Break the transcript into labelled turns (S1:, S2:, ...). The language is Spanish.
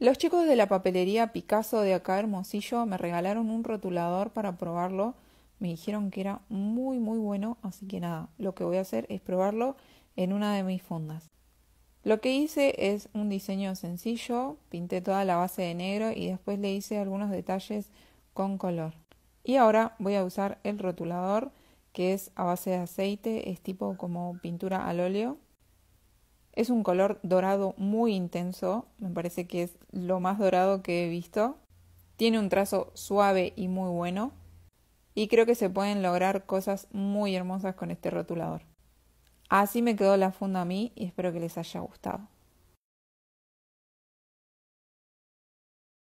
S1: Los chicos de la papelería Picasso de acá Hermosillo me regalaron un rotulador para probarlo. Me dijeron que era muy muy bueno, así que nada, lo que voy a hacer es probarlo en una de mis fondas. Lo que hice es un diseño sencillo, pinté toda la base de negro y después le hice algunos detalles con color. Y ahora voy a usar el rotulador que es a base de aceite, es tipo como pintura al óleo. Es un color dorado muy intenso, me parece que es lo más dorado que he visto. Tiene un trazo suave y muy bueno. Y creo que se pueden lograr cosas muy hermosas con este rotulador. Así me quedó la funda a mí y espero que les haya gustado.